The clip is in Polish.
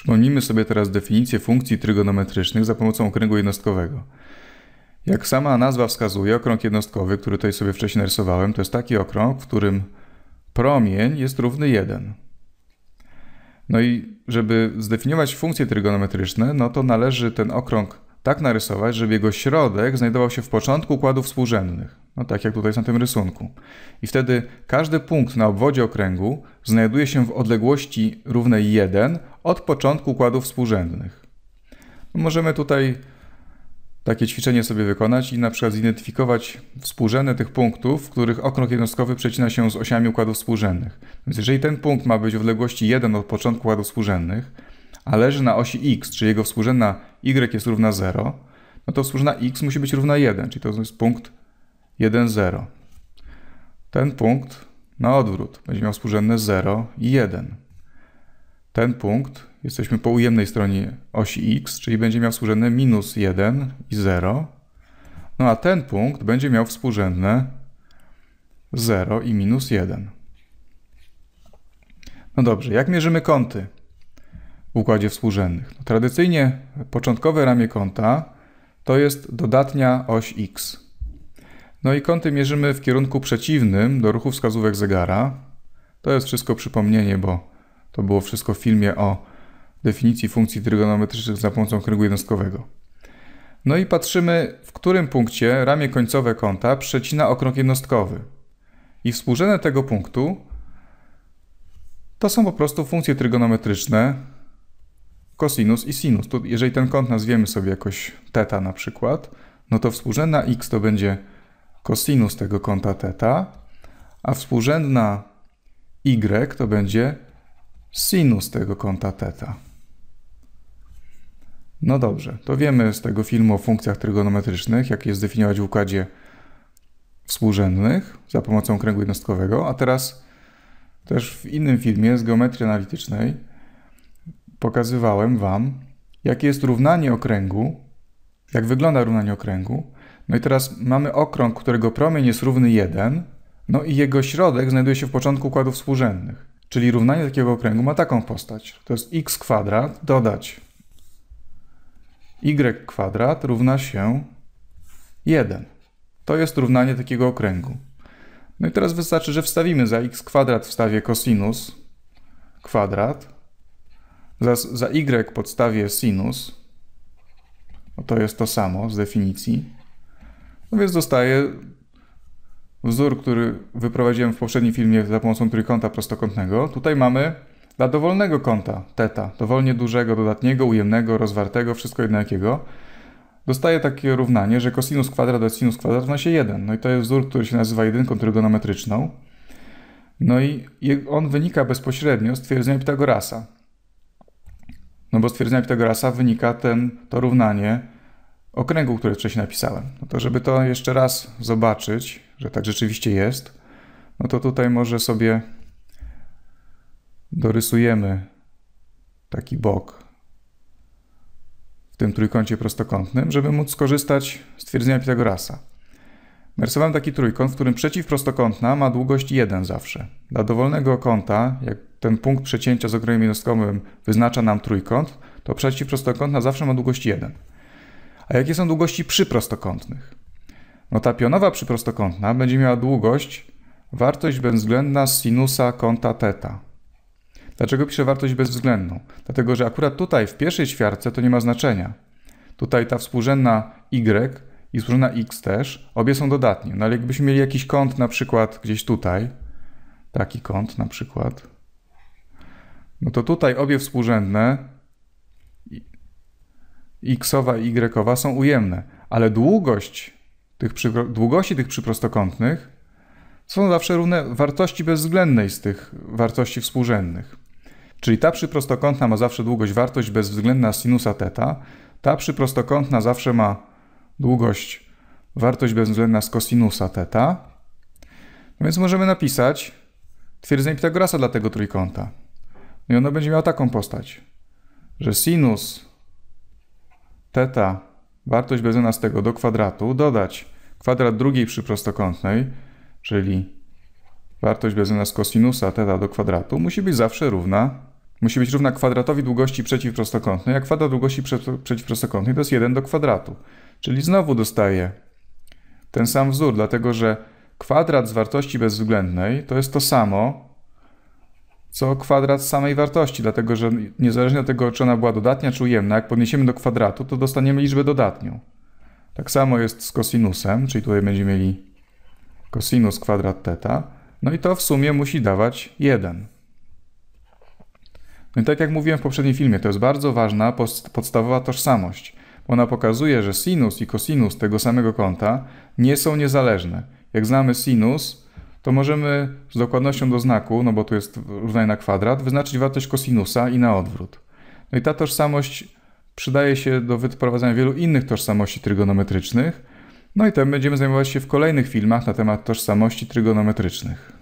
Przypomnijmy sobie teraz definicję funkcji trygonometrycznych za pomocą okręgu jednostkowego. Jak sama nazwa wskazuje, okrąg jednostkowy, który tutaj sobie wcześniej narysowałem, to jest taki okrąg, w którym promień jest równy 1. No i żeby zdefiniować funkcje trygonometryczne, no to należy ten okrąg tak narysować, żeby jego środek znajdował się w początku układu współrzędnych. No tak jak tutaj jest na tym rysunku. I wtedy każdy punkt na obwodzie okręgu znajduje się w odległości równej 1 od początku układów współrzędnych. Możemy tutaj takie ćwiczenie sobie wykonać i na przykład zidentyfikować współrzędne tych punktów, w których okrąg jednostkowy przecina się z osiami układów współrzędnych. Więc jeżeli ten punkt ma być w odległości 1 od początku układów współrzędnych, a leży na osi x, czyli jego współrzędna y jest równa 0, no to współrzędna x musi być równa 1, czyli to jest punkt 1, 0. Ten punkt na odwrót będzie miał współrzędne 0 i 1 ten punkt, jesteśmy po ujemnej stronie osi x, czyli będzie miał współrzędne minus 1 i 0. No a ten punkt będzie miał współrzędne 0 i minus 1. No dobrze, jak mierzymy kąty w układzie współrzędnych? No, tradycyjnie początkowe ramię kąta to jest dodatnia oś x. No i kąty mierzymy w kierunku przeciwnym do ruchu wskazówek zegara. To jest wszystko przypomnienie, bo to było wszystko w filmie o definicji funkcji trygonometrycznych za pomocą kręgu jednostkowego. No i patrzymy, w którym punkcie ramię końcowe kąta przecina okrąg jednostkowy. I współrzędne tego punktu to są po prostu funkcje trygonometryczne kosinus i sinus. Tu, jeżeli ten kąt nazwiemy sobie jakoś θ na przykład, no to współrzędna x to będzie kosinus tego kąta θ, a współrzędna y to będzie sinus tego kąta theta. No dobrze, to wiemy z tego filmu o funkcjach trygonometrycznych, jak je zdefiniować w układzie współrzędnych za pomocą kręgu jednostkowego, a teraz też w innym filmie z geometrii analitycznej pokazywałem Wam, jakie jest równanie okręgu, jak wygląda równanie okręgu. No i teraz mamy okrąg, którego promień jest równy 1, no i jego środek znajduje się w początku układów współrzędnych. Czyli równanie takiego okręgu ma taką postać. To jest x kwadrat dodać y kwadrat równa się 1. To jest równanie takiego okręgu. No i teraz wystarczy, że wstawimy za x kwadrat wstawię cosinus kwadrat, za, za y podstawię sinus, no to jest to samo z definicji, no więc dostaję wzór, który wyprowadziłem w poprzednim filmie za pomocą trójkąta prostokątnego. Tutaj mamy dla dowolnego kąta θ, dowolnie dużego, dodatniego, ujemnego, rozwartego, wszystko jednakiego, dostaję takie równanie, że cosinus kwadrat do sinus kwadrat ma się 1. No i to jest wzór, który się nazywa jedynką trygonometryczną. No i on wynika bezpośrednio z twierdzenia Pitagorasa. No bo z twierdzenia Pitagorasa wynika ten, to równanie okręgu, które wcześniej napisałem. No to żeby to jeszcze raz zobaczyć, że tak rzeczywiście jest, no to tutaj może sobie dorysujemy taki bok w tym trójkącie prostokątnym, żeby móc skorzystać z twierdzenia Pitagorasa. Narysowałem taki trójkąt, w którym przeciwprostokątna ma długość 1 zawsze. Dla dowolnego kąta, jak ten punkt przecięcia z ogrodem jednostkowym wyznacza nam trójkąt, to przeciwprostokątna zawsze ma długość 1. A jakie są długości przyprostokątnych? No ta pionowa przyprostokątna będzie miała długość wartość bezwzględna sinusa kąta theta. Dlaczego piszę wartość bezwzględną? Dlatego, że akurat tutaj w pierwszej ćwiartce to nie ma znaczenia. Tutaj ta współrzędna y i współrzędna x też, obie są dodatnie. No ale jakbyśmy mieli jakiś kąt na przykład gdzieś tutaj, taki kąt na przykład, no to tutaj obie współrzędne xowa i y są ujemne, ale długość tych długości tych przyprostokątnych są zawsze równe wartości bezwzględnej z tych wartości współrzędnych. Czyli ta przyprostokątna ma zawsze długość wartość bezwzględna sinusa teta, ta przyprostokątna zawsze ma długość wartość bezwzględna z kosinusa teta, No więc możemy napisać twierdzenie Pitagorasa dla tego trójkąta. No i ono będzie miało taką postać, że sinus teta wartość bezena z tego do kwadratu dodać kwadrat drugiej przy prostokątnej, czyli wartość bezena z kosinusa θ do kwadratu musi być zawsze równa, musi być równa kwadratowi długości przeciwprostokątnej, a kwadrat długości przeciwprostokątnej to jest 1 do kwadratu. Czyli znowu dostaję ten sam wzór, dlatego że kwadrat z wartości bezwzględnej to jest to samo, co kwadrat samej wartości, dlatego że niezależnie od tego, czy ona była dodatnia czy ujemna, jak podniesiemy do kwadratu, to dostaniemy liczbę dodatnią. Tak samo jest z kosinusem, czyli tutaj będziemy mieli kosinus kwadrat teta, no i to w sumie musi dawać 1. No i tak jak mówiłem w poprzednim filmie, to jest bardzo ważna podstawowa tożsamość. Ona pokazuje, że sinus i kosinus tego samego kąta nie są niezależne. Jak znamy sinus, to możemy z dokładnością do znaku, no bo tu jest równanie na kwadrat, wyznaczyć wartość kosinusa i na odwrót. No i ta tożsamość przydaje się do wyprowadzania wielu innych tożsamości trygonometrycznych, no i tym będziemy zajmować się w kolejnych filmach na temat tożsamości trygonometrycznych.